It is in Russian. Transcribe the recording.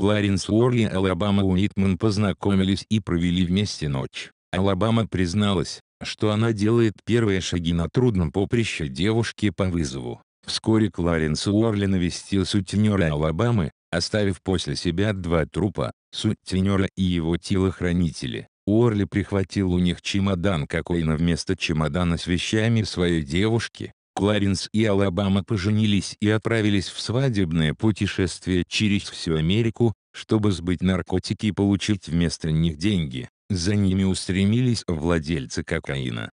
Кларенс Уорли и Алабама Уитман познакомились и провели вместе ночь. Алабама призналась, что она делает первые шаги на трудном поприще девушки по вызову. Вскоре Кларенс Уорли навестил сутенера Алабамы, оставив после себя два трупа, сутенера и его телохранители. Уорли прихватил у них чемодан Кокоина вместо чемодана с вещами своей девушки, Кларенс и Алабама поженились и отправились в свадебное путешествие через всю Америку, чтобы сбыть наркотики и получить вместо них деньги. За ними устремились владельцы кокаина.